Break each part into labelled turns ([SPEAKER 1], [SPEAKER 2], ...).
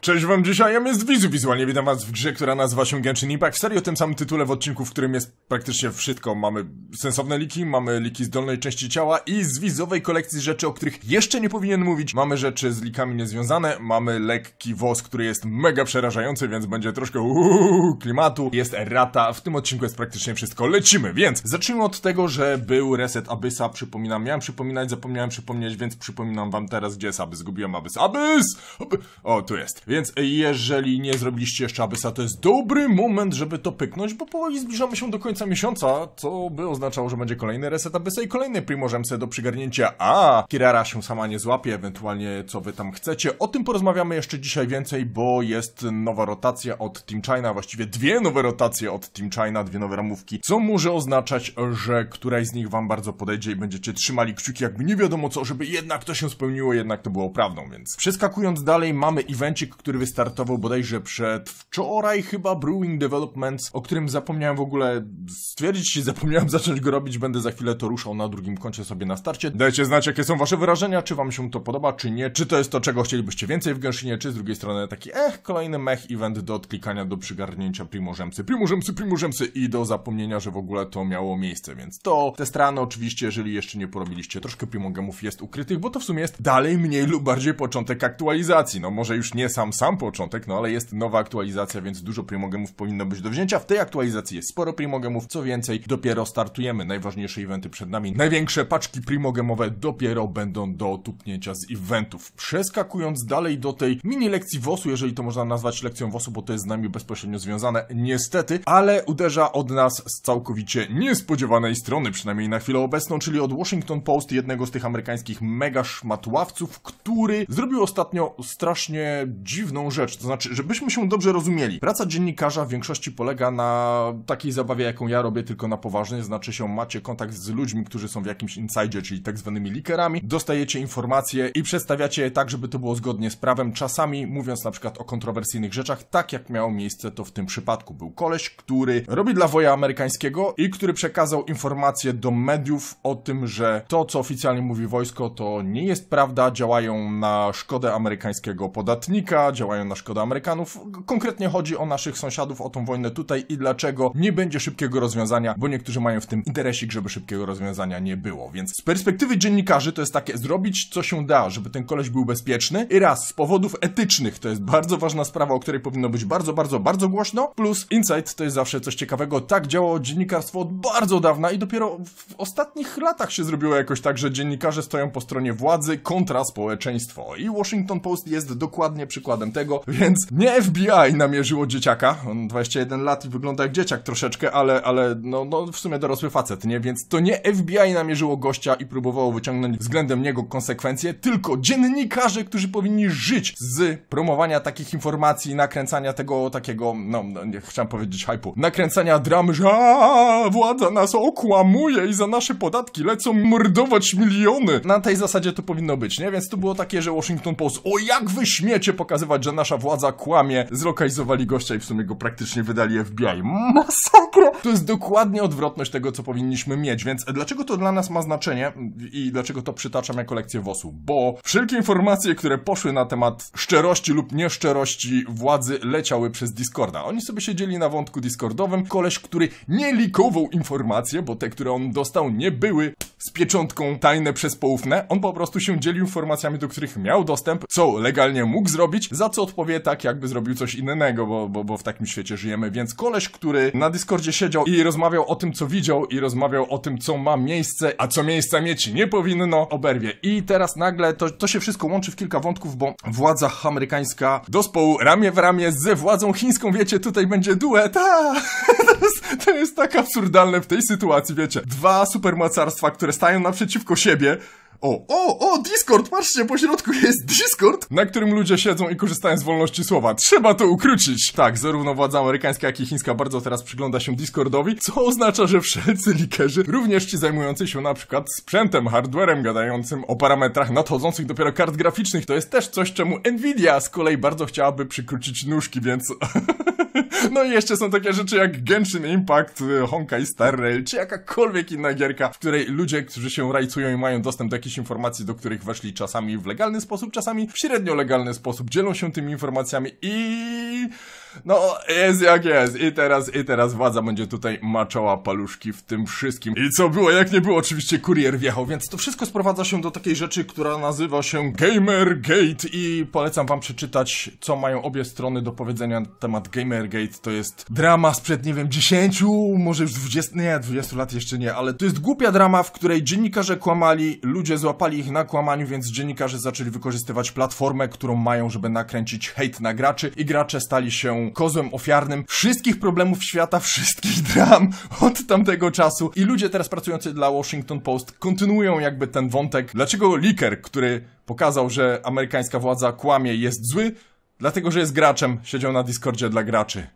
[SPEAKER 1] Cześć wam dzisiaj, ja jest Wizu, wizualnie witam was w grze, która nazywa się Genshin Impact. W serii o tym samym tytule, w odcinku, w którym jest praktycznie wszystko. Mamy sensowne liki, mamy liki z dolnej części ciała i z wizowej kolekcji rzeczy, o których jeszcze nie powinien mówić. Mamy rzeczy z likami niezwiązane, mamy lekki wosk, który jest mega przerażający, więc będzie troszkę klimatu. Jest Rata. w tym odcinku jest praktycznie wszystko. Lecimy, więc zacznijmy od tego, że był reset Abyssa, przypominam, miałem przypominać, zapomniałem przypomnieć, więc przypominam wam teraz, gdzie jest Abyss. Zgubiłem Abyss. Abyss! Aby... O, tu jest. Więc jeżeli nie zrobiliście jeszcze Abyssa, to jest dobry moment, żeby to pyknąć, bo powoli zbliżamy się do końca miesiąca, co by oznaczało, że będzie kolejny reset Abyssa i kolejny Primorzemce do przygarnięcia. A Kirara się sama nie złapie, ewentualnie co wy tam chcecie. O tym porozmawiamy jeszcze dzisiaj więcej, bo jest nowa rotacja od Team China, właściwie dwie nowe rotacje od Team China, dwie nowe ramówki, co może oznaczać, że któraś z nich wam bardzo podejdzie i będziecie trzymali kciuki, jakby nie wiadomo co, żeby jednak to się spełniło, jednak to było prawdą, więc przeskakując dalej mamy evencik, który wystartował bodajże wczoraj chyba, Brewing Developments, o którym zapomniałem w ogóle stwierdzić i zapomniałem zacząć go robić, będę za chwilę to ruszał na drugim koncie sobie na starcie. Dajcie znać, jakie są wasze wyrażenia, czy wam się to podoba, czy nie, czy to jest to, czego chcielibyście więcej w Genshinie, czy z drugiej strony taki, eh, kolejny mech event do odklikania, do przygarnięcia primorzemcy, primorzemcy, primorzemcy i do zapomnienia, że w ogóle to miało miejsce, więc to, te strony oczywiście, jeżeli jeszcze nie porobiliście, troszkę primogemów jest ukrytych, bo to w sumie jest dalej mniej lub bardziej początek aktualizacji, no może już nie sam sam, sam początek, no ale jest nowa aktualizacja, więc dużo primogemów powinno być do wzięcia. W tej aktualizacji jest sporo primogemów, co więcej, dopiero startujemy. Najważniejsze eventy przed nami. Największe paczki primogemowe dopiero będą do tupnięcia z eventów. Przeskakując dalej do tej mini lekcji WOS-u, jeżeli to można nazwać lekcją WOS-u, bo to jest z nami bezpośrednio związane, niestety, ale uderza od nas z całkowicie niespodziewanej strony, przynajmniej na chwilę obecną, czyli od Washington Post, jednego z tych amerykańskich mega szmatławców, który zrobił ostatnio strasznie dziwne dziwną rzecz. To znaczy, żebyśmy się dobrze rozumieli. Praca dziennikarza w większości polega na takiej zabawie, jaką ja robię, tylko na poważnie. Znaczy się, macie kontakt z ludźmi, którzy są w jakimś insidzie, czyli tak zwanymi likerami. Dostajecie informacje i przedstawiacie je tak, żeby to było zgodnie z prawem. Czasami mówiąc na przykład o kontrowersyjnych rzeczach, tak jak miało miejsce to w tym przypadku. Był koleś, który robi dla woja amerykańskiego i który przekazał informacje do mediów o tym, że to, co oficjalnie mówi wojsko, to nie jest prawda, działają na szkodę amerykańskiego podatnika, działają na szkodę Amerykanów. Konkretnie chodzi o naszych sąsiadów, o tą wojnę tutaj i dlaczego nie będzie szybkiego rozwiązania, bo niektórzy mają w tym interesik, żeby szybkiego rozwiązania nie było. Więc z perspektywy dziennikarzy to jest takie zrobić co się da, żeby ten koleś był bezpieczny i raz z powodów etycznych to jest bardzo ważna sprawa, o której powinno być bardzo, bardzo, bardzo głośno, plus insight to jest zawsze coś ciekawego. Tak działało dziennikarstwo od bardzo dawna i dopiero w ostatnich latach się zrobiło jakoś tak, że dziennikarze stoją po stronie władzy kontra społeczeństwo i Washington Post jest dokładnie przykładem przykładem tego, więc nie FBI namierzyło dzieciaka, on 21 lat i wygląda jak dzieciak troszeczkę, ale, ale no, no w sumie dorosły facet, nie? Więc to nie FBI namierzyło gościa i próbowało wyciągnąć względem niego konsekwencje, tylko dziennikarze, którzy powinni żyć z promowania takich informacji, nakręcania tego takiego, no, no nie chciałem powiedzieć hypu, nakręcania dramy, że aaa, władza nas okłamuje i za nasze podatki lecą mordować miliony. Na tej zasadzie to powinno być, nie? Więc to było takie, że Washington Post, o jak wy śmiecie pokazywać pokazywać, że nasza władza kłamie, zlokalizowali gościa i w sumie go praktycznie wydali FBI. Masakra! To jest dokładnie odwrotność tego, co powinniśmy mieć, więc dlaczego to dla nas ma znaczenie i dlaczego to przytaczam jako lekcję WOS-u? Bo wszelkie informacje, które poszły na temat szczerości lub nieszczerości władzy leciały przez Discorda. Oni sobie siedzieli na wątku Discordowym, koleś, który nie likował informacje, bo te, które on dostał, nie były z pieczątką tajne przez poufne. On po prostu się dzielił informacjami, do których miał dostęp, co legalnie mógł zrobić za co odpowie tak, jakby zrobił coś innego, bo, bo, bo w takim świecie żyjemy. Więc koleś, który na Discordzie siedział i rozmawiał o tym, co widział i rozmawiał o tym, co ma miejsce, a co miejsca mieć nie powinno, oberwie. I teraz nagle to, to się wszystko łączy w kilka wątków, bo władza amerykańska do społu ramię w ramię ze władzą chińską, wiecie, tutaj będzie duet, a! To jest, to jest tak absurdalne w tej sytuacji, wiecie. Dwa supermocarstwa, które stają naprzeciwko siebie, o, o, o, Discord, patrzcie, po środku jest Discord, na którym ludzie siedzą i korzystają z wolności słowa. Trzeba to ukrócić! Tak, zarówno władza amerykańska, jak i chińska bardzo teraz przygląda się Discordowi, co oznacza, że wszelcy likerzy, również ci zajmujący się na przykład sprzętem, hardwarem gadającym o parametrach nadchodzących dopiero kart graficznych, to jest też coś, czemu Nvidia z kolei bardzo chciałaby przykrócić nóżki, więc... no i jeszcze są takie rzeczy jak Genshin Impact, y, Honkai Star Rail, czy jakakolwiek inna gierka, w której ludzie, którzy się rajcują i mają dostęp do jakichś informacji, do których weszli czasami w legalny sposób, czasami w średnio legalny sposób, dzielą się tymi informacjami i... No, jest jak jest. I teraz, i teraz władza będzie tutaj maczała paluszki w tym wszystkim. I co było, jak nie było, oczywiście kurier wjechał, więc to wszystko sprowadza się do takiej rzeczy, która nazywa się Gamergate i polecam wam przeczytać, co mają obie strony do powiedzenia na temat Gamergate. To jest drama sprzed, nie wiem, 10, może już 20, nie, 20 lat jeszcze nie, ale to jest głupia drama, w której dziennikarze kłamali, ludzie złapali ich na kłamaniu, więc dziennikarze zaczęli wykorzystywać platformę, którą mają, żeby nakręcić hejt na graczy i gracze stali się kozłem ofiarnym wszystkich problemów świata, wszystkich dram od tamtego czasu i ludzie teraz pracujący dla Washington Post kontynuują jakby ten wątek, dlaczego Liker, który pokazał, że amerykańska władza kłamie jest zły, dlatego że jest graczem, siedział na Discordzie dla graczy.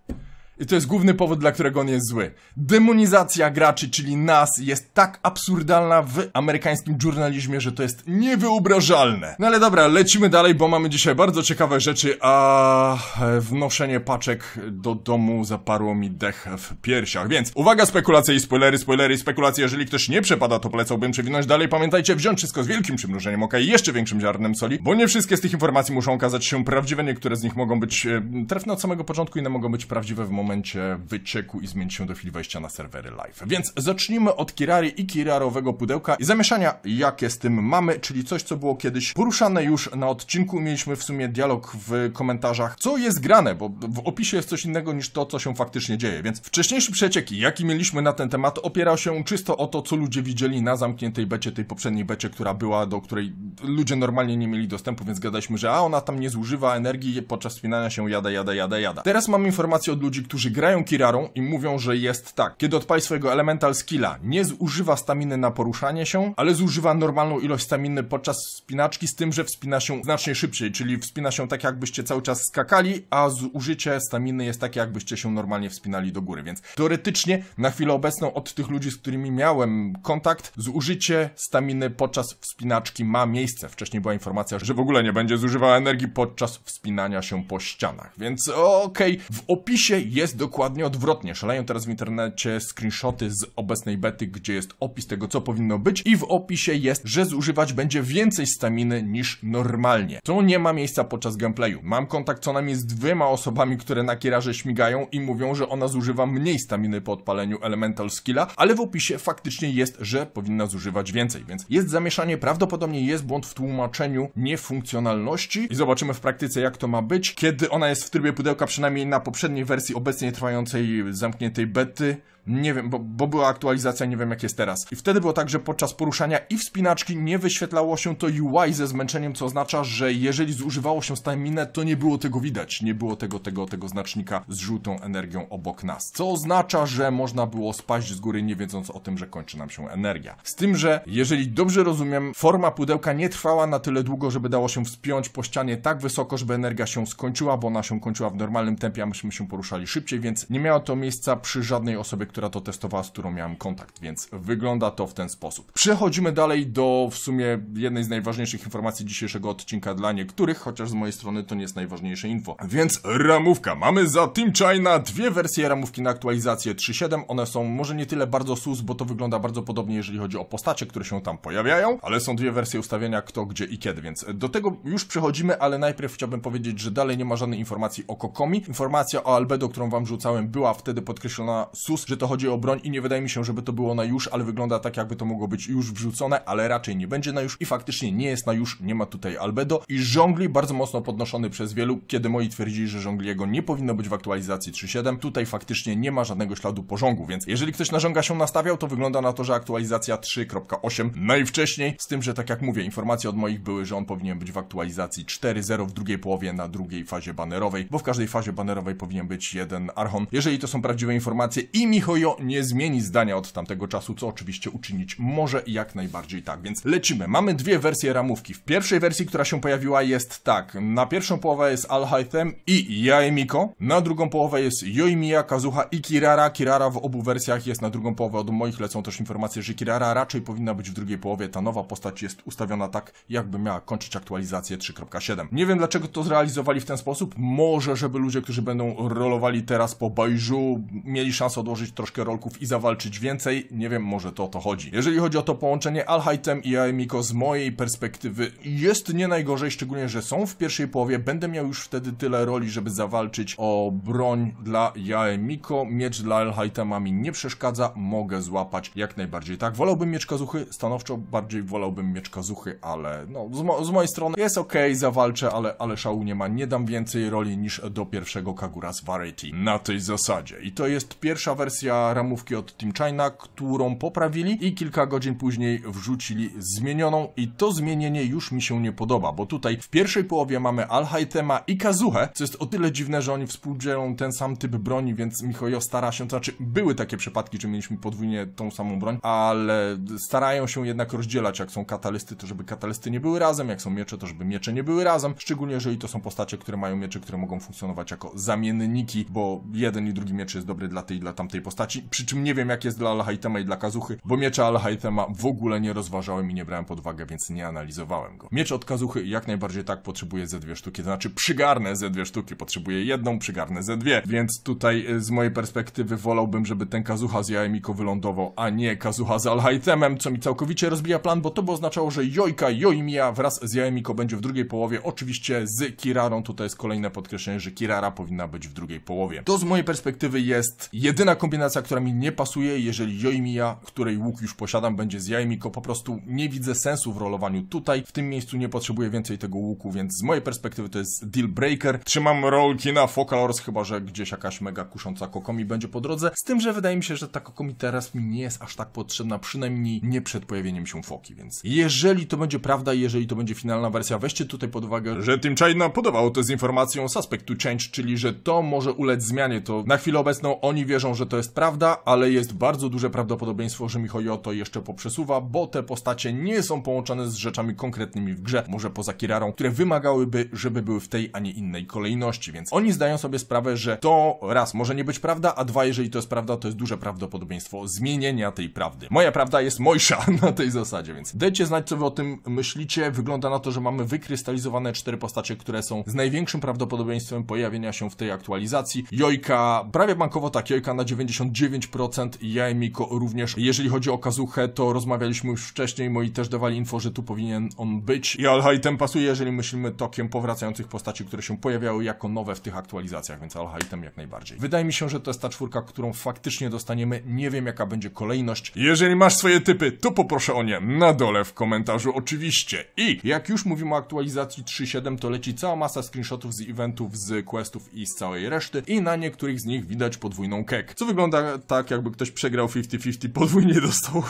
[SPEAKER 1] I to jest główny powód, dla którego on jest zły. Demonizacja graczy, czyli nas, jest tak absurdalna w amerykańskim journalizmie, że to jest niewyobrażalne. No ale dobra, lecimy dalej, bo mamy dzisiaj bardzo ciekawe rzeczy, a wnoszenie paczek do domu zaparło mi dech w piersiach. Więc uwaga, spekulacje i spoilery, spoilery i spekulacje. Jeżeli ktoś nie przepada, to polecałbym przewinąć dalej. Pamiętajcie, wziąć wszystko z wielkim przymrużeniem oka i jeszcze większym ziarnem soli, bo nie wszystkie z tych informacji muszą okazać się prawdziwe, niektóre z nich mogą być e, trefne od samego początku, inne mogą być prawdziwe w momencie momencie wycieku i zmienić się do chwili wejścia na serwery live. Więc zacznijmy od Kirari i Kirarowego pudełka i zamieszania, jakie z tym mamy, czyli coś, co było kiedyś poruszane już na odcinku. Mieliśmy w sumie dialog w komentarzach, co jest grane, bo w opisie jest coś innego niż to, co się faktycznie dzieje. Więc wcześniejszy przeciek, jaki mieliśmy na ten temat, opierał się czysto o to, co ludzie widzieli na zamkniętej becie, tej poprzedniej becie, która była, do której ludzie normalnie nie mieli dostępu, więc gadaliśmy, że a ona tam nie zużywa energii podczas wspinania się, jada, jada, jada, jada. Teraz mam informację od ludzi, którzy którzy grają Kirarą i mówią, że jest tak. Kiedy odpali swojego elemental skilla, nie zużywa staminy na poruszanie się, ale zużywa normalną ilość staminy podczas wspinaczki, z tym, że wspina się znacznie szybciej, czyli wspina się tak, jakbyście cały czas skakali, a zużycie staminy jest takie, jakbyście się normalnie wspinali do góry, więc teoretycznie na chwilę obecną od tych ludzi, z którymi miałem kontakt, zużycie staminy podczas wspinaczki ma miejsce. Wcześniej była informacja, że w ogóle nie będzie zużywała energii podczas wspinania się po ścianach, więc okej, okay, w opisie jest jest dokładnie odwrotnie. Szaleją teraz w internecie screenshoty z obecnej bety, gdzie jest opis tego, co powinno być i w opisie jest, że zużywać będzie więcej staminy niż normalnie. To nie ma miejsca podczas gameplayu. Mam kontakt co najmniej z dwiema osobami, które na kierarze śmigają i mówią, że ona zużywa mniej staminy po odpaleniu Elemental Skilla, ale w opisie faktycznie jest, że powinna zużywać więcej, więc jest zamieszanie, prawdopodobnie jest błąd w tłumaczeniu niefunkcjonalności i zobaczymy w praktyce jak to ma być, kiedy ona jest w trybie pudełka, przynajmniej na poprzedniej wersji obecnej obecnie trwającej zamkniętej bety. Nie wiem, bo, bo, była aktualizacja, nie wiem jak jest teraz. I wtedy było tak, że podczas poruszania i wspinaczki nie wyświetlało się to UI ze zmęczeniem, co oznacza, że jeżeli zużywało się staminę, to nie było tego widać. Nie było tego, tego, tego znacznika z żółtą energią obok nas. Co oznacza, że można było spaść z góry, nie wiedząc o tym, że kończy nam się energia. Z tym, że jeżeli dobrze rozumiem, forma pudełka nie trwała na tyle długo, żeby dało się wspiąć po ścianie tak wysoko, żeby energia się skończyła, bo ona się kończyła w normalnym tempie, a myśmy się poruszali szybko szybciej, więc nie miało to miejsca przy żadnej osobie, która to testowała, z którą miałem kontakt, więc wygląda to w ten sposób. Przechodzimy dalej do w sumie jednej z najważniejszych informacji dzisiejszego odcinka dla niektórych, chociaż z mojej strony to nie jest najważniejsze info. Więc ramówka. Mamy za Team China dwie wersje ramówki na aktualizację 3.7. One są może nie tyle bardzo sus, bo to wygląda bardzo podobnie, jeżeli chodzi o postacie, które się tam pojawiają, ale są dwie wersje ustawienia kto, gdzie i kiedy, więc do tego już przechodzimy, ale najpierw chciałbym powiedzieć, że dalej nie ma żadnej informacji o Kokomi. Informacja o Albedo, którą wam rzucałem, była wtedy podkreślona sus, że to chodzi o broń i nie wydaje mi się, żeby to było na już, ale wygląda tak, jakby to mogło być już wrzucone, ale raczej nie będzie na już i faktycznie nie jest na już, nie ma tutaj albedo i żongli bardzo mocno podnoszony przez wielu, kiedy moi twierdzili, że żongliego nie powinno być w aktualizacji 3.7, tutaj faktycznie nie ma żadnego śladu porzągu, więc jeżeli ktoś na żonga się nastawiał, to wygląda na to, że aktualizacja 3.8 najwcześniej, z tym, że tak jak mówię, informacje od moich były, że on powinien być w aktualizacji 4.0 w drugiej połowie na drugiej fazie banerowej, bo w każdej fazie banerowej powinien być jeden ten Archon, jeżeli to są prawdziwe informacje i Michojo nie zmieni zdania od tamtego czasu, co oczywiście uczynić może jak najbardziej tak. Więc lecimy. Mamy dwie wersje ramówki. W pierwszej wersji, która się pojawiła jest tak. Na pierwszą połowę jest Alhaithem i Jaemiko. Na drugą połowę jest Yoimiya, Kazuha i Kirara. Kirara w obu wersjach jest na drugą połowę. Od moich lecą też informacje, że Kirara raczej powinna być w drugiej połowie. Ta nowa postać jest ustawiona tak, jakby miała kończyć aktualizację 3.7. Nie wiem dlaczego to zrealizowali w ten sposób. Może, żeby ludzie, którzy będą rolowali te teraz po Bajżu mieli szansę odłożyć troszkę rolków i zawalczyć więcej. Nie wiem, może to o to chodzi. Jeżeli chodzi o to połączenie Alhaitem i Aemiko z mojej perspektywy jest nie najgorzej, szczególnie, że są w pierwszej połowie. Będę miał już wtedy tyle roli, żeby zawalczyć o broń dla Jaemiko. Miecz dla Alhaitema mi nie przeszkadza, mogę złapać jak najbardziej. Tak, wolałbym miecz Kazuchy, stanowczo bardziej wolałbym miecz Kazuchy, ale no, z, mo z mojej strony jest ok, zawalczę, ale, ale szału nie ma. Nie dam więcej roli niż do pierwszego Kaguras Variety na tej zasadzie. I to jest pierwsza wersja ramówki od Team China, którą poprawili i kilka godzin później wrzucili zmienioną i to zmienienie już mi się nie podoba, bo tutaj w pierwszej połowie mamy Alhaitema i Kazuhę, co jest o tyle dziwne, że oni współdzielą ten sam typ broni, więc Michojo stara się, to znaczy były takie przypadki, że mieliśmy podwójnie tą samą broń, ale starają się jednak rozdzielać, jak są katalysty, to żeby katalysty nie były razem, jak są miecze, to żeby miecze nie były razem, szczególnie jeżeli to są postacie, które mają miecze, które mogą funkcjonować jako zamienniki, bo jeden i drugi miecz jest dobry dla tej i dla tamtej postaci. Przy czym nie wiem, jak jest dla Alhaitema i dla Kazuchy, bo miecza Alhaitema w ogóle nie rozważałem i nie brałem pod uwagę, więc nie analizowałem go. Miecz od Kazuchy jak najbardziej tak potrzebuje ze dwie sztuki, to znaczy przygarnę ze dwie sztuki, potrzebuję jedną, przygarnę ze dwie, więc tutaj y, z mojej perspektywy wolałbym, żeby ten Kazucha z Jaemiko wylądował, a nie Kazucha z Alhaitemem, co mi całkowicie rozbija plan, bo to by oznaczało, że Jojka Joimia wraz z Jaemiko będzie w drugiej połowie, oczywiście z Kirarą, tutaj jest kolejne podkreślenie, że Kirara powinna być w drugiej połowie głowie. To z mojej perspektywy jest jedyna kombinacja, która mi nie pasuje, jeżeli Joimiya, której łuk już posiadam, będzie z Jaimiko. Po prostu nie widzę sensu w rolowaniu tutaj. W tym miejscu nie potrzebuję więcej tego łuku, więc z mojej perspektywy to jest deal breaker. Trzymam rolki na Focalors, chyba że gdzieś jakaś mega kusząca Kokomi będzie po drodze. Z tym, że wydaje mi się, że ta Kokomi teraz mi nie jest aż tak potrzebna, przynajmniej nie przed pojawieniem się Foki, więc jeżeli to będzie prawda jeżeli to będzie finalna wersja, weźcie tutaj pod uwagę, że Team China podawał to z informacją Suspect to Change, czyli że to może ulec zmianie. To na chwilę obecną oni wierzą, że to jest prawda, ale jest bardzo duże prawdopodobieństwo, że Michio to jeszcze poprzesuwa, bo te postacie nie są połączone z rzeczami konkretnymi w grze, może poza Kirarą, które wymagałyby, żeby były w tej, a nie innej kolejności, więc oni zdają sobie sprawę, że to raz może nie być prawda, a dwa, jeżeli to jest prawda, to jest duże prawdopodobieństwo zmienienia tej prawdy. Moja prawda jest mojsza na tej zasadzie, więc dajcie znać, co wy o tym myślicie. Wygląda na to, że mamy wykrystalizowane cztery postacie, które są z największym prawdopodobieństwem pojawienia się w tej aktualizacji. Jojka prawie bankowo tak, Jojka na 99% i Jajmiko również. Jeżeli chodzi o Kazuchę, to rozmawialiśmy już wcześniej, moi też dawali info, że tu powinien on być. I Alhaitem pasuje, jeżeli myślimy tokiem powracających postaci, które się pojawiały jako nowe w tych aktualizacjach, więc Alhaitem jak najbardziej. Wydaje mi się, że to jest ta czwórka, którą faktycznie dostaniemy. Nie wiem, jaka będzie kolejność. Jeżeli masz swoje typy, to poproszę o nie na dole w komentarzu oczywiście. I jak już mówimy o aktualizacji 3.7, to leci cała masa screenshotów z eventów, z questów i z całej reszty. I na niektórych z nich widać podwójną kek. Co wygląda tak, jakby ktoś przegrał 50-50, podwójnie dostał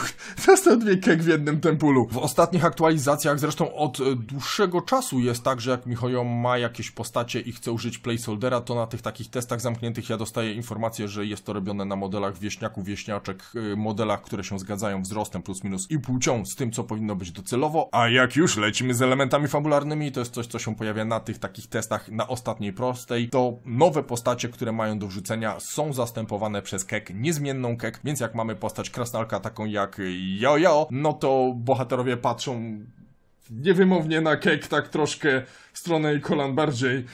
[SPEAKER 1] dwie kek w jednym tempulu. W ostatnich aktualizacjach zresztą od e, dłuższego czasu jest tak, że jak Michojo ma jakieś postacie i chce użyć placeholdera, to na tych takich testach zamkniętych ja dostaję informację, że jest to robione na modelach wieśniaków, wieśniaczek, e, modelach, które się zgadzają wzrostem plus minus i płcią z tym, co powinno być docelowo, a jak już lecimy z elementami fabularnymi, to jest coś, co się pojawia na tych takich testach na ostatniej prostej, to nowe postacie, które które mają do wrzucenia są zastępowane przez kek, niezmienną kek, więc jak mamy postać krasnalka taką jak Jojo, no to bohaterowie patrzą niewymownie na kek tak troszkę stronę i kolan bardziej,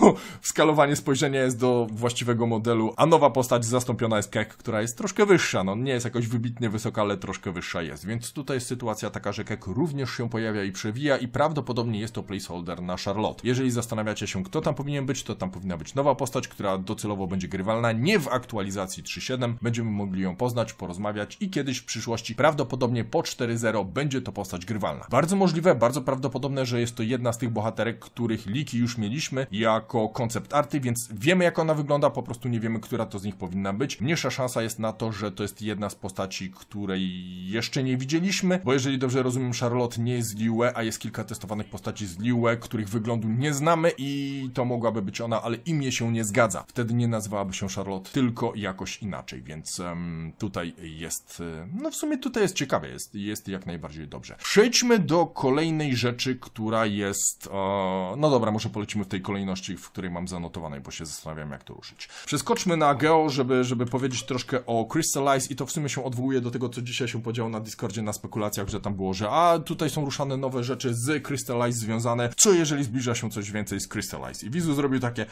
[SPEAKER 1] bo skalowanie spojrzenia jest do właściwego modelu, a nowa postać zastąpiona jest Kek, która jest troszkę wyższa. No nie jest jakoś wybitnie wysoka, ale troszkę wyższa jest. Więc tutaj jest sytuacja taka, że Kek również się pojawia i przewija i prawdopodobnie jest to placeholder na Charlotte. Jeżeli zastanawiacie się, kto tam powinien być, to tam powinna być nowa postać, która docelowo będzie grywalna nie w aktualizacji 3.7. Będziemy mogli ją poznać, porozmawiać i kiedyś w przyszłości, prawdopodobnie po 4.0 będzie to postać grywalna. Bardzo możliwe, bardzo prawdopodobne, że jest to jedna z tych bohaterek, których liki już mieliśmy jako koncept arty, więc wiemy jak ona wygląda, po prostu nie wiemy, która to z nich powinna być. Mniejsza szansa jest na to, że to jest jedna z postaci, której jeszcze nie widzieliśmy, bo jeżeli dobrze rozumiem, Charlotte nie jest z Liue, a jest kilka testowanych postaci z Liue, których wyglądu nie znamy i to mogłaby być ona, ale imię się nie zgadza. Wtedy nie nazywałaby się Charlotte, tylko jakoś inaczej, więc um, tutaj jest, e, no w sumie tutaj jest ciekawe, jest, jest jak najbardziej dobrze. Przejdźmy do kolejnej rzeczy, która jest... Um, no dobra, może polecimy w tej kolejności, w której mam zanotowanej, bo się zastanawiam, jak to ruszyć. Przeskoczmy na Geo, żeby, żeby powiedzieć troszkę o Crystallize i to w sumie się odwołuje do tego, co dzisiaj się podziało na Discordzie, na spekulacjach, że tam było, że a, tutaj są ruszane nowe rzeczy z Crystallize związane, co jeżeli zbliża się coś więcej z Crystallize. I Wizu zrobił takie...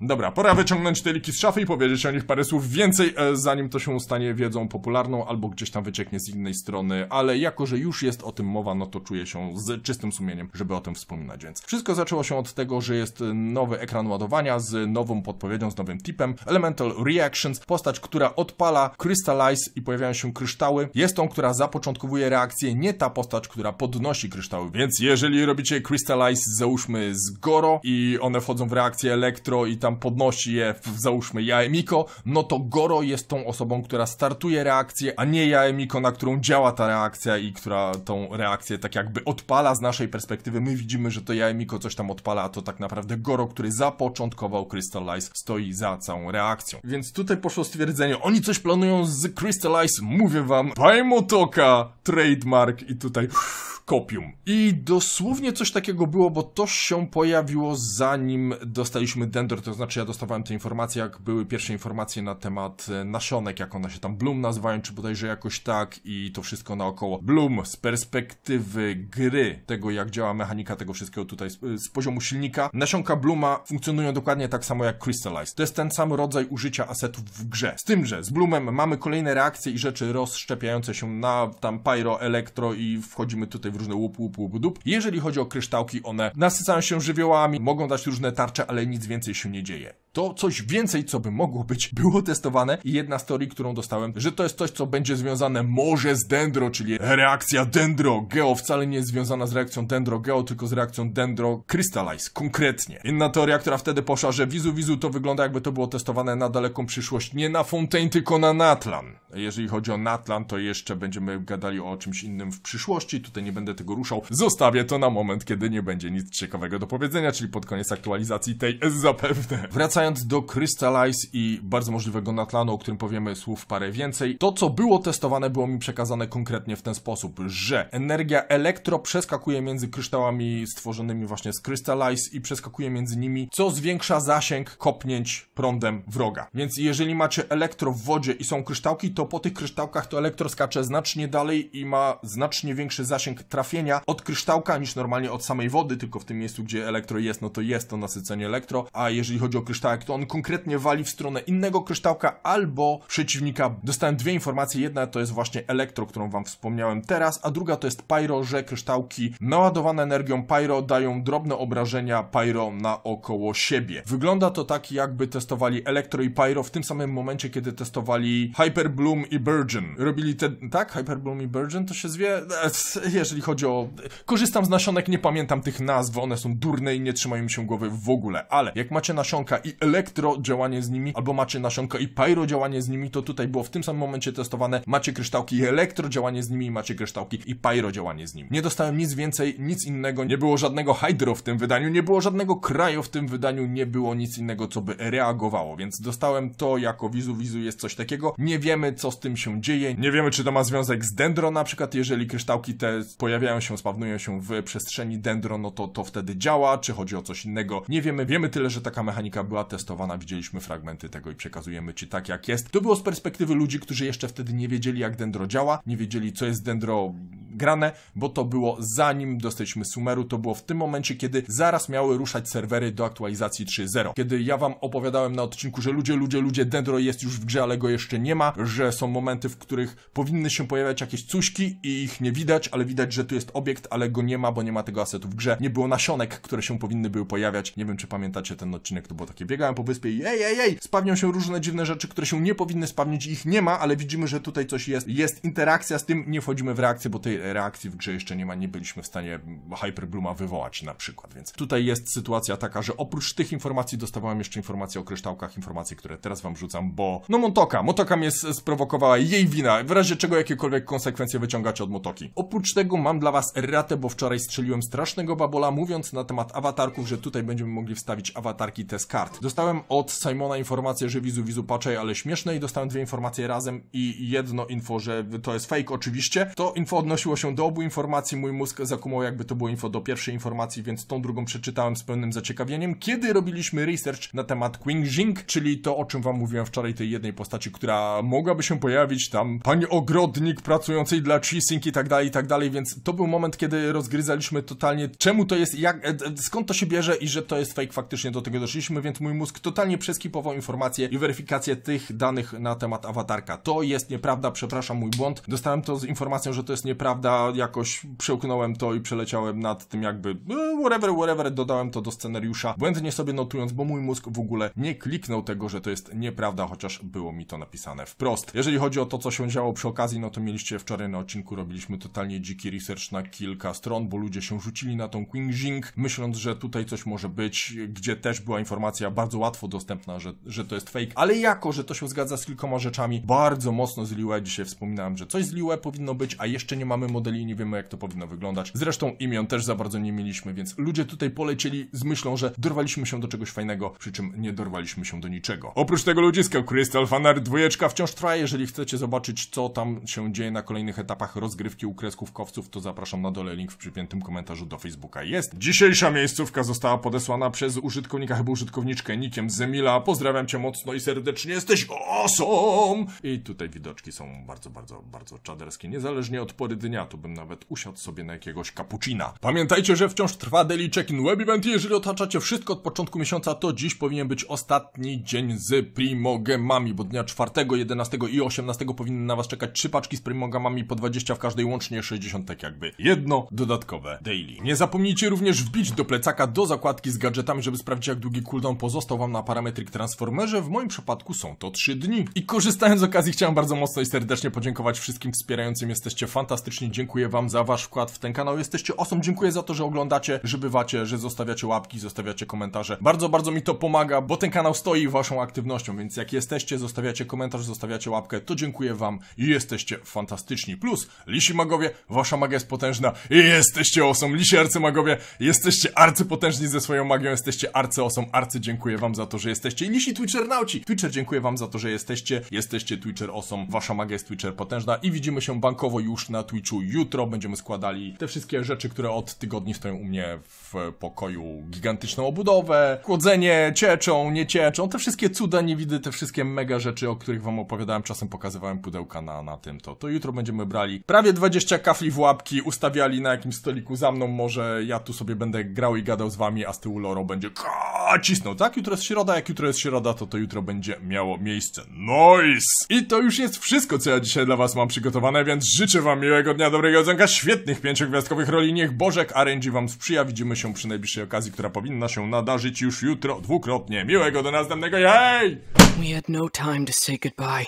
[SPEAKER 1] Dobra, pora wyciągnąć te liki z szafy i powiedzieć o nich parę słów więcej, e, zanim to się stanie wiedzą popularną albo gdzieś tam wycieknie z innej strony, ale jako, że już jest o tym mowa, no to czuję się z czystym sumieniem, żeby o tym wspominać, więc wszystko zaczęło się od tego, że jest e, nowy ekran ładowania z nową podpowiedzią, z nowym tipem, Elemental Reactions, postać, która odpala Crystallize i pojawiają się kryształy, jest tą, która zapoczątkowuje reakcję, nie ta postać, która podnosi kryształy, więc jeżeli robicie Crystallize, załóżmy z Goro i one wchodzą w reakcję Elektro i ta tam podnosi je, w, załóżmy Jaemiko, no to Goro jest tą osobą, która startuje reakcję, a nie Jaemiko, na którą działa ta reakcja i która tą reakcję tak jakby odpala z naszej perspektywy. My widzimy, że to Jaemiko coś tam odpala, a to tak naprawdę Goro, który zapoczątkował Crystallize, stoi za całą reakcją. Więc tutaj poszło stwierdzenie, oni coś planują z Crystallize, mówię wam, Paimotoka, trademark i tutaj... Uff, kopium. I dosłownie coś takiego było, bo to się pojawiło zanim dostaliśmy dendro, to znaczy ja dostawałem te informacje, jak były pierwsze informacje na temat e, nasionek, jak one się tam Bloom nazywają, czy bodajże jakoś tak i to wszystko naokoło. Bloom z perspektywy gry, tego jak działa mechanika tego wszystkiego tutaj z, e, z poziomu silnika, nasionka Bluma funkcjonują dokładnie tak samo jak Crystallize. To jest ten sam rodzaj użycia asetów w grze. Z tym, że z Bloomem mamy kolejne reakcje i rzeczy rozszczepiające się na tam pyro, elektro i wchodzimy tutaj w różne łup, łup, łup, dup. Jeżeli chodzi o kryształki, one nasycają się żywiołami, mogą dać różne tarcze, ale nic więcej się nie dzieje to coś więcej, co by mogło być, było testowane i jedna z teorii, którą dostałem, że to jest coś, co będzie związane może z dendro, czyli reakcja dendro-geo wcale nie jest związana z reakcją dendro-geo, tylko z reakcją dendro-crystallize, konkretnie. Inna teoria, która wtedy poszła, że wizu-wizu to wygląda jakby to było testowane na daleką przyszłość, nie na Fontaine, tylko na Natlan. Jeżeli chodzi o Natlan, to jeszcze będziemy gadali o czymś innym w przyszłości, tutaj nie będę tego ruszał, zostawię to na moment, kiedy nie będzie nic ciekawego do powiedzenia, czyli pod koniec aktualizacji tej zapewne. Wracając wracając do Crystallize i bardzo możliwego Natlanu, o którym powiemy słów parę więcej, to co było testowane było mi przekazane konkretnie w ten sposób, że energia elektro przeskakuje między kryształami stworzonymi właśnie z Crystallize i przeskakuje między nimi, co zwiększa zasięg kopnięć prądem wroga. Więc jeżeli macie elektro w wodzie i są kryształki, to po tych kryształkach to elektro skacze znacznie dalej i ma znacznie większy zasięg trafienia od kryształka niż normalnie od samej wody, tylko w tym miejscu, gdzie elektro jest, no to jest to nasycenie elektro, a jeżeli chodzi o kryształ tak, to on konkretnie wali w stronę innego kryształka albo przeciwnika. Dostałem dwie informacje, jedna to jest właśnie elektro, którą wam wspomniałem teraz, a druga to jest pyro, że kryształki naładowane energią pyro dają drobne obrażenia pyro naokoło siebie. Wygląda to tak, jakby testowali elektro i pyro w tym samym momencie, kiedy testowali Hyper Bloom i Burgeon. Robili te, tak? Hyper Bloom i Burgeon to się zwie? Jeżeli chodzi o... Korzystam z nasionek, nie pamiętam tych nazw, one są durne i nie trzymają się głowy w ogóle, ale jak macie nasionka i elektro działanie z nimi, albo macie nasionka i pyro działanie z nimi, to tutaj było w tym samym momencie testowane, macie kryształki i elektro działanie z nimi macie kryształki i pyro działanie z nimi. Nie dostałem nic więcej, nic innego, nie było żadnego hydro w tym wydaniu, nie było żadnego kraju w tym wydaniu, nie było nic innego, co by reagowało, więc dostałem to jako wizu wizu jest coś takiego, nie wiemy co z tym się dzieje, nie wiemy czy to ma związek z dendro na przykład, jeżeli kryształki te pojawiają się, spawnują się w przestrzeni dendro, no to to wtedy działa, czy chodzi o coś innego, nie wiemy, wiemy tyle, że taka mechanika była testowana, widzieliśmy fragmenty tego i przekazujemy Ci tak, jak jest. To było z perspektywy ludzi, którzy jeszcze wtedy nie wiedzieli, jak dendro działa, nie wiedzieli, co jest dendro grane, bo to było zanim dostaliśmy Sumeru, to było w tym momencie, kiedy zaraz miały ruszać serwery do aktualizacji 3.0. Kiedy ja wam opowiadałem na odcinku, że ludzie, ludzie, ludzie, Dendro jest już w grze, ale go jeszcze nie ma, że są momenty, w których powinny się pojawiać jakieś cuśki i ich nie widać, ale widać, że tu jest obiekt, ale go nie ma, bo nie ma tego asetu w grze. Nie było nasionek, które się powinny były pojawiać. Nie wiem, czy pamiętacie ten odcinek, to było takie, biegałem po wyspie i ej, ej, ej, spawnią się różne dziwne rzeczy, które się nie powinny spawnić ich nie ma, ale widzimy, że tutaj coś jest. Jest interakcja z tym, nie wchodzimy w reakcję, bo tej reakcji w grze jeszcze nie ma, nie byliśmy w stanie Hyperbluma wywołać na przykład, więc tutaj jest sytuacja taka, że oprócz tych informacji dostawałem jeszcze informacje o kryształkach, informacje, które teraz wam rzucam, bo no Montoka, Motoka mnie sprowokowała jej wina, w razie czego jakiekolwiek konsekwencje wyciągacie od Motoki. Oprócz tego mam dla was ratę, bo wczoraj strzeliłem strasznego babola mówiąc na temat awatarków, że tutaj będziemy mogli wstawić awatarki te z kart. Dostałem od Simona informację, że wizu wizu paczaj, ale śmieszne i dostałem dwie informacje razem i jedno info, że to jest fake oczywiście. To info odnosiło się do obu informacji, mój mózg zakumał jakby to było info do pierwszej informacji, więc tą drugą przeczytałem z pełnym zaciekawieniem, kiedy robiliśmy research na temat Queen Jing, czyli to, o czym wam mówiłem wczoraj, tej jednej postaci, która mogłaby się pojawić tam, pani ogrodnik pracującej dla Chising i tak dalej, i tak dalej, więc to był moment, kiedy rozgryzaliśmy totalnie, czemu to jest, jak, e, e, skąd to się bierze i że to jest fake, faktycznie do tego doszliśmy, więc mój mózg totalnie przeskipował informacje i weryfikację tych danych na temat awatarka. To jest nieprawda, przepraszam, mój błąd. Dostałem to z informacją, że to jest nieprawda, prawda, jakoś przełknąłem to i przeleciałem nad tym jakby e, whatever, whatever, dodałem to do scenariusza, błędnie sobie notując, bo mój mózg w ogóle nie kliknął tego, że to jest nieprawda, chociaż było mi to napisane wprost. Jeżeli chodzi o to, co się działo przy okazji, no to mieliście wczoraj na odcinku, robiliśmy totalnie dziki research na kilka stron, bo ludzie się rzucili na tą Queen Jing, myśląc, że tutaj coś może być, gdzie też była informacja bardzo łatwo dostępna, że, że to jest fake, ale jako, że to się zgadza z kilkoma rzeczami, bardzo mocno z Liue, dzisiaj wspominałem, że coś z powinno być, a jeszcze nie mamy modeli i nie wiemy jak to powinno wyglądać. Zresztą imion też za bardzo nie mieliśmy, więc ludzie tutaj polecieli z myślą, że dorwaliśmy się do czegoś fajnego, przy czym nie dorwaliśmy się do niczego. Oprócz tego ludziska Crystal Fanart 2 wciąż trwa, jeżeli chcecie zobaczyć co tam się dzieje na kolejnych etapach rozgrywki u kreskówkowców, to zapraszam na dole link w przypiętym komentarzu do Facebooka. Jest! Dzisiejsza miejscówka została podesłana przez użytkownika, chyba użytkowniczkę Nikiem Zemila. Pozdrawiam cię mocno i serdecznie, jesteś awesome! I tutaj widoczki są bardzo, bardzo, bardzo czaderskie, niezależnie od pory dnia dnia, to bym nawet usiadł sobie na jakiegoś kapucina. Pamiętajcie, że wciąż trwa Daily Check-in Web Event i jeżeli otaczacie wszystko od początku miesiąca, to dziś powinien być ostatni dzień z primogemami, bo dnia 4, 11 i 18 powinny na Was czekać trzy paczki z primogemami po 20 w każdej łącznie 60 tak jakby. Jedno dodatkowe daily. Nie zapomnijcie również wbić do plecaka do zakładki z gadżetami, żeby sprawdzić jak długi cooldown pozostał Wam na parametryk Transformerze. W moim przypadku są to 3 dni. I korzystając z okazji chciałem bardzo mocno i serdecznie podziękować wszystkim wspierającym. Jesteście fantastyczni serdecznie dziękuję Wam za Wasz wkład w ten kanał. Jesteście osom. Dziękuję za to, że oglądacie, że bywacie, że zostawiacie łapki, zostawiacie komentarze. Bardzo, bardzo mi to pomaga, bo ten kanał stoi Waszą aktywnością, więc jak jesteście, zostawiacie komentarz, zostawiacie łapkę, to dziękuję Wam i jesteście fantastyczni. Plus, lisi magowie, Wasza magia jest potężna i jesteście osom. Lisi arcymagowie, jesteście arcypotężni ze swoją magią, jesteście arcyosom. Arcy dziękuję Wam za to, że jesteście. I lisi nauci. Twitcher dziękuję Wam za to, że jesteście. Jesteście Twitcher osom. Wasza magia jest Twitcher potężna i widzimy się bankowo już na Twitchu Jutro będziemy składali te wszystkie rzeczy, które od tygodni stoją u mnie w pokoju. Gigantyczną obudowę, chłodzenie, cieczą, nie cieczą, te wszystkie cuda, nie widzę te wszystkie mega rzeczy, o których wam opowiadałem, czasem pokazywałem pudełka na, na tym to. To jutro będziemy brali prawie 20 kafli w łapki, ustawiali na jakimś stoliku za mną, może ja tu sobie będę grał i gadał z wami, a z tyłu Loro będzie kaa, cisnął, tak? Jutro jest środa, jak jutro jest środa, to to jutro będzie miało miejsce. Noise! I to już jest wszystko, co ja dzisiaj dla was mam przygotowane, więc życzę wam miłego dnia, powodzenia, dobrego odzonka, świetnych pięciogwiazdkowych roli, niech Bożek RNG wam sprzyja, widzimy się przy najbliższej okazji, która powinna się nadarzyć już jutro dwukrotnie. Miłego do następnego, jej! We had no time to say goodbye,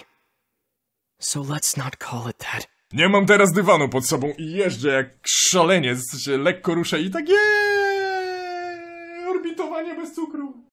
[SPEAKER 1] so let's not call it that. Nie mam teraz dywanu pod sobą i jeżdżę jak szaleniec, lekko ruszę i tak je. Orbitowanie bez cukru.